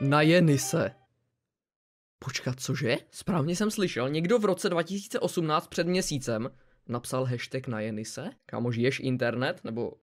na Jenise. Počkat, cože? Správně jsem slyšel, někdo v roce 2018 před měsícem napsal hashtag na Jenise? Kámo, žiješ internet? Nebo